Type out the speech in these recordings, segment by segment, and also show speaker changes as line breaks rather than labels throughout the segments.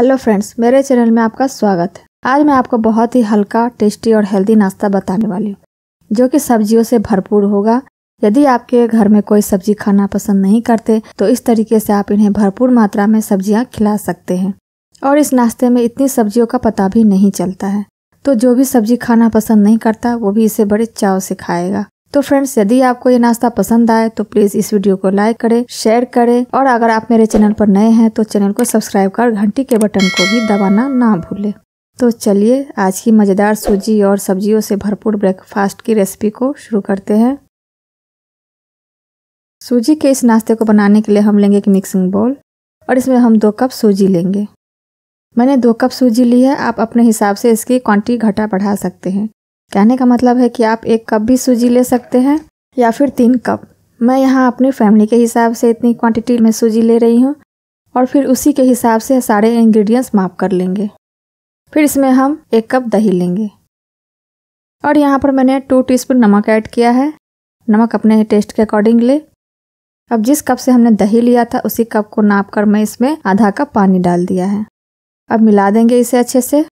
hello friends मेरे channel में आपका स्वागत है आज मैं आपको बहुत ही हल्का टेस्टी और हेल्दी नाश्ता बताने वाली हूँ जो कि सब्जियों से भरपूर होगा यदि आपके घर में कोई सब्जी खाना पसंद नहीं करते तो इस तरीके से आप इन्हें भरपूर मात्रा में सब्जियाँ खिला सकते हैं और इस नाश्ते में इतनी सब्जियों का पता भी नहीं चलता है तो जो भी सब्जी खाना पसंद नहीं करता वो भी इसे बड़े चाव से खाएगा तो फ्रेंड्स यदि आपको ये नाश्ता पसंद आए तो प्लीज़ इस वीडियो को लाइक करें शेयर करें और अगर आप मेरे चैनल पर नए हैं तो चैनल को सब्सक्राइब कर घंटी के बटन को भी दबाना ना भूलें तो चलिए आज की मज़ेदार सूजी और सब्जियों से भरपूर ब्रेकफास्ट की रेसिपी को शुरू करते हैं सूजी के इस नाश्ते को बनाने के लिए हम लेंगे एक मिक्सिंग बोल और इसमें हम दो कप सूजी लेंगे मैंने दो कप सूजी ली है आप अपने हिसाब से इसकी क्वांटिटी घटा बढ़ा सकते हैं कहने का मतलब है कि आप एक कप भी सूजी ले सकते हैं या फिर तीन कप मैं यहाँ अपनी फैमिली के हिसाब से इतनी क्वांटिटी में सूजी ले रही हूँ और फिर उसी के हिसाब से सारे इंग्रेडिएंट्स माप कर लेंगे फिर इसमें हम एक कप दही लेंगे और यहाँ पर मैंने टू टीस्पून नमक ऐड किया है नमक अपने टेस्ट के अकॉर्डिंग ले अब जिस कप से हमने दही लिया था उसी कप को नाप कर मैं इसमें आधा कप पानी डाल दिया है
अब मिला देंगे इसे अच्छे से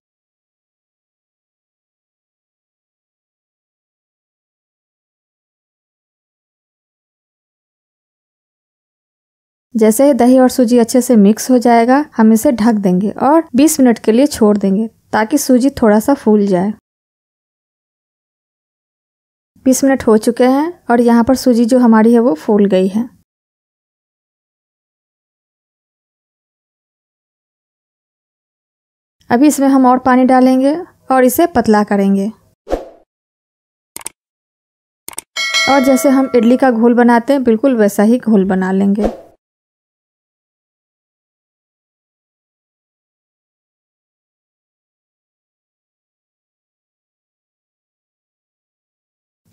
जैसे ही दही और सूजी अच्छे से मिक्स हो जाएगा हम इसे ढक देंगे
और 20 मिनट के लिए छोड़ देंगे ताकि सूजी थोड़ा सा फूल जाए
20 मिनट हो चुके हैं और यहाँ पर सूजी जो हमारी है वो फूल गई है अभी इसमें हम और पानी डालेंगे और इसे पतला करेंगे और जैसे हम इडली का घोल बनाते हैं बिल्कुल वैसा ही घोल बना लेंगे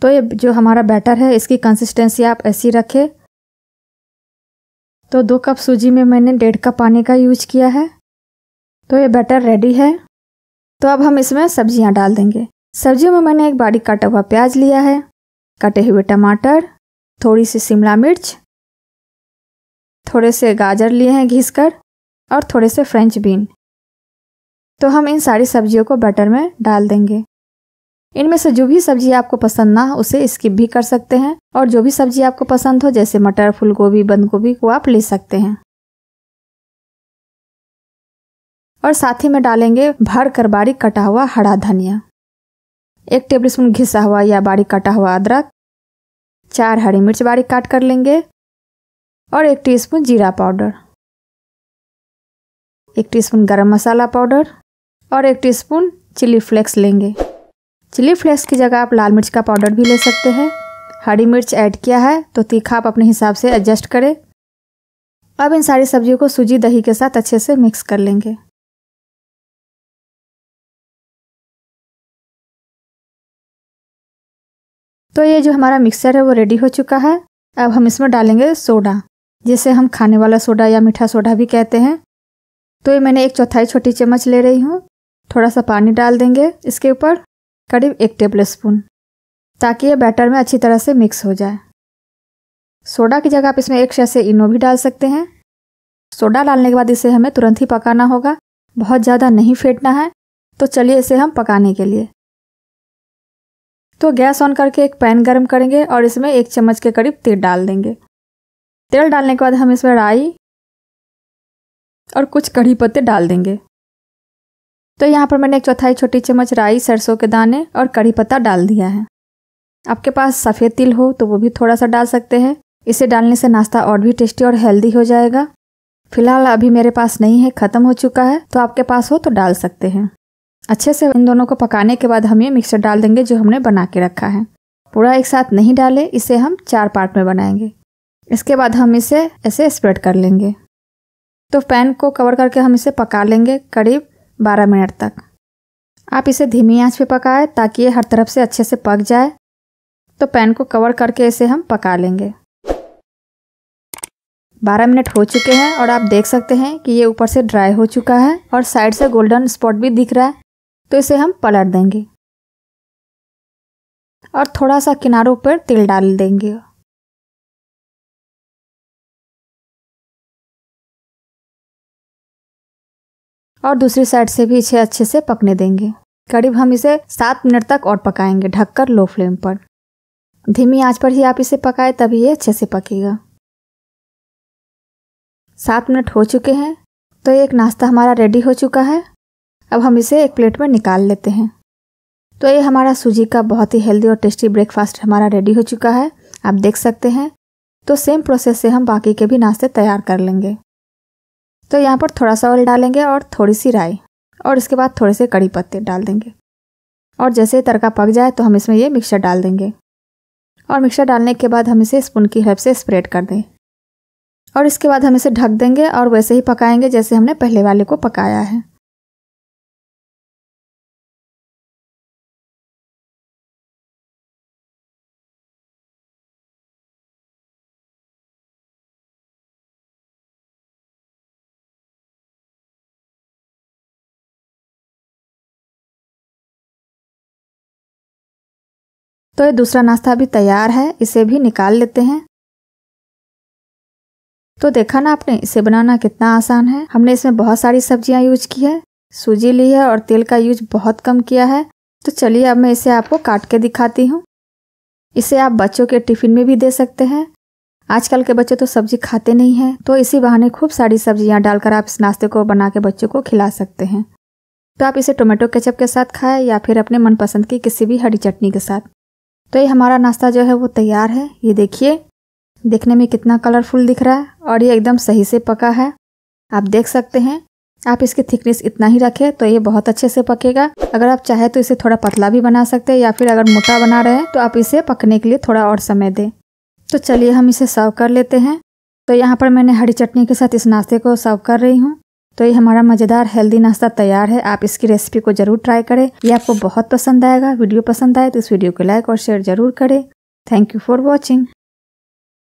तो ये जो हमारा बैटर है इसकी कंसिस्टेंसी आप ऐसी रखें
तो दो कप सूजी में मैंने डेढ़ कप पानी का यूज किया है तो ये बैटर रेडी है तो अब हम इसमें सब्जियां डाल देंगे सब्जियों में मैंने एक बारीक काटा हुआ प्याज लिया है कटे हुए टमाटर थोड़ी सी शिमला मिर्च थोड़े से गाजर लिए हैं घिस कर और थोड़े से फ्रेंच बीन तो हम इन सारी सब्जियों को बैटर में डाल देंगे इनमें से जो भी सब्जी आपको पसंद ना हो उसे स्किप भी कर सकते हैं और जो भी सब्जी आपको पसंद हो जैसे मटर फूल गोभी बंद गोभी को आप ले सकते हैं और साथ ही में डालेंगे भर कर बारीक कटा हुआ हरा धनिया एक टेबल स्पून घिसा हुआ या बारीक कटा हुआ अदरक चार हरी मिर्च बारीक काट कर लेंगे और एक टीस्पून जीरा पाउडर एक टीस्पून गरम मसाला पाउडर और एक टीस्पून चिली फ्लेक्स लेंगे चिली फ्लेक्स की जगह आप लाल मिर्च का पाउडर भी ले सकते हैं हरी मिर्च ऐड किया है तो तीखा आप अपने हिसाब से
एडजस्ट करें अब इन सारी सब्जियों को सूजी दही के साथ अच्छे से मिक्स कर लेंगे तो ये जो हमारा मिक्सर है वो रेडी हो चुका है अब हम इसमें डालेंगे
सोडा जिसे हम खाने वाला सोडा या मीठा सोडा भी कहते हैं तो ये मैंने एक चौथाई छोटी चम्मच ले रही हूँ थोड़ा सा पानी डाल देंगे इसके ऊपर करीब एक टेबल स्पून ताकि ये बैटर में अच्छी तरह से मिक्स हो जाए सोडा की जगह आप इसमें एक शैसे इनो भी डाल सकते हैं सोडा डालने के बाद इसे हमें तुरंत ही पकाना होगा बहुत ज़्यादा नहीं फेंटना है तो चलिए इसे हम पकाने के लिए तो गैस ऑन करके एक पैन गर्म करेंगे और इसमें एक चम्मच के करीब तेल डाल देंगे तेल डालने के बाद हम इसमें राई और कुछ कढ़ी पत्ते डाल देंगे तो यहाँ पर मैंने एक चौथाई छोटी चम्मच राई सरसों के दाने और कड़ी पत्ता डाल दिया है आपके पास सफ़ेद तिल हो तो वो भी थोड़ा सा डाल सकते हैं इसे डालने से नाश्ता और भी टेस्टी और हेल्दी हो जाएगा फिलहाल अभी मेरे पास नहीं है ख़त्म हो चुका है तो आपके पास हो तो डाल सकते हैं अच्छे से इन दोनों को पकाने के बाद हम ये मिक्सर डाल देंगे जो हमने बना के रखा है पूरा एक साथ नहीं डाले इसे हम चार पार्ट में बनाएंगे इसके बाद हम इसे ऐसे स्प्रेड कर लेंगे तो पैन को कवर करके हम इसे पका लेंगे करीब 12 मिनट तक आप इसे धीमी आंच पे पकाएं ताकि ये हर तरफ से अच्छे से पक जाए तो पैन को कवर करके इसे हम पका लेंगे 12 मिनट हो चुके हैं और आप देख सकते हैं कि ये ऊपर से ड्राई हो चुका है और
साइड से गोल्डन स्पॉट भी दिख रहा है तो इसे हम पलट देंगे और थोड़ा सा किनारों पर तिल डाल देंगे और दूसरी साइड से भी इसे अच्छे से पकने देंगे करीब हम इसे सात मिनट तक और पकाएंगे
ढककर लो फ्लेम पर धीमी आंच पर ही आप इसे पकाए तभी ये अच्छे से पकेगा सात मिनट हो चुके हैं तो एक नाश्ता हमारा रेडी हो चुका है अब हम इसे एक प्लेट में निकाल लेते हैं तो ये हमारा सूजी का बहुत ही हेल्दी और टेस्टी ब्रेकफास्ट हमारा रेडी हो चुका है आप देख सकते हैं तो सेम प्रोसेस से हम बाकी के भी नाश्ते तैयार कर लेंगे तो यहाँ पर थोड़ा सा ऑयल डालेंगे और थोड़ी सी राई और इसके बाद थोड़े से कड़ी पत्ते डाल देंगे और जैसे ही तड़का पक जाए तो हम इसमें ये मिक्सचर डाल देंगे और मिक्सचर डालने के बाद हम इसे स्पून की हेल्प से स्प्रेड कर दें
और इसके बाद हम इसे ढक देंगे और वैसे ही पकाएंगे जैसे हमने पहले वाले को पकाया है तो ये दूसरा नाश्ता भी तैयार है इसे भी निकाल लेते हैं
तो देखा ना आपने इसे बनाना कितना आसान है हमने इसमें बहुत सारी सब्जियां यूज की है सूजी ली है और तेल का यूज बहुत कम किया है तो चलिए अब मैं इसे आपको काट के दिखाती हूँ इसे आप बच्चों के टिफिन में भी दे सकते हैं आजकल के बच्चे तो सब्जी खाते नहीं हैं तो इसी बहाने खूब सारी सब्जियाँ डालकर आप इस नाश्ते को बना के बच्चों को खिला सकते हैं तो आप इसे टोमेटो केचप के साथ खाएं या फिर अपने मनपसंद की किसी भी हरी चटनी के साथ तो ये हमारा नाश्ता जो है वो तैयार है ये देखिए देखने में कितना कलरफुल दिख रहा है और ये एकदम सही से पका है आप देख सकते हैं आप इसकी थिकनेस इतना ही रखें तो ये बहुत अच्छे से पकेगा अगर आप चाहे तो इसे थोड़ा पतला भी बना सकते हैं या फिर अगर मोटा बना रहे हैं तो आप इसे पकने के लिए थोड़ा और समय दें तो चलिए हम इसे सर्व कर लेते हैं तो यहाँ पर मैंने हरी चटनी के साथ इस नाश्ते को सर्व कर रही हूँ तो ये हमारा मज़ेदार हेल्दी नाश्ता तैयार है आप इसकी रेसिपी को ज़रूर ट्राई करें ये आपको बहुत पसंद आएगा वीडियो पसंद आए तो इस वीडियो को लाइक और शेयर ज़रूर करें थैंक यू फॉर वॉचिंग